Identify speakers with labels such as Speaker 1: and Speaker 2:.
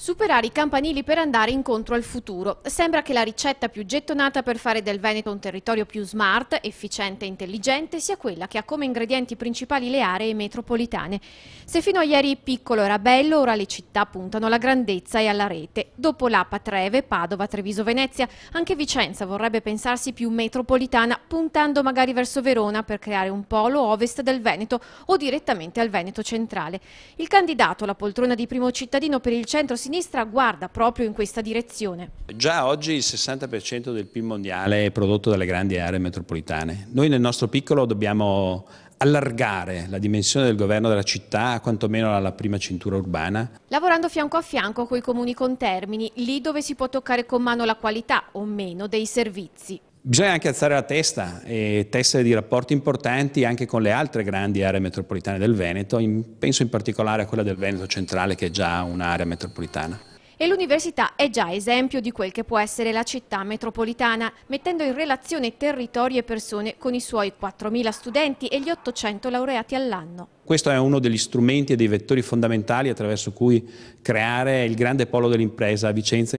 Speaker 1: Superare i campanili per andare incontro al futuro. Sembra che la ricetta più gettonata per fare del Veneto un territorio più smart, efficiente e intelligente sia quella che ha come ingredienti principali le aree metropolitane. Se fino a ieri piccolo era bello, ora le città puntano alla grandezza e alla rete. Dopo l'Apa Treve, Padova, Treviso, Venezia, anche Vicenza vorrebbe pensarsi più metropolitana, puntando magari verso Verona per creare un polo ovest del Veneto o direttamente al Veneto centrale. Il candidato alla poltrona di primo cittadino per il centro si sinistra guarda proprio in questa direzione.
Speaker 2: Già oggi il 60% del PIL mondiale è prodotto dalle grandi aree metropolitane. Noi nel nostro piccolo dobbiamo allargare la dimensione del governo della città quantomeno alla prima cintura urbana.
Speaker 1: Lavorando fianco a fianco con i comuni contermini, lì dove si può toccare con mano la qualità o meno dei servizi.
Speaker 2: Bisogna anche alzare la testa e tessere di rapporti importanti anche con le altre grandi aree metropolitane del Veneto, in, penso in particolare a quella del Veneto centrale che è già un'area metropolitana.
Speaker 1: E l'università è già esempio di quel che può essere la città metropolitana, mettendo in relazione territori e persone con i suoi 4.000 studenti e gli 800 laureati all'anno.
Speaker 2: Questo è uno degli strumenti e dei vettori fondamentali attraverso cui creare il grande polo dell'impresa a Vicenza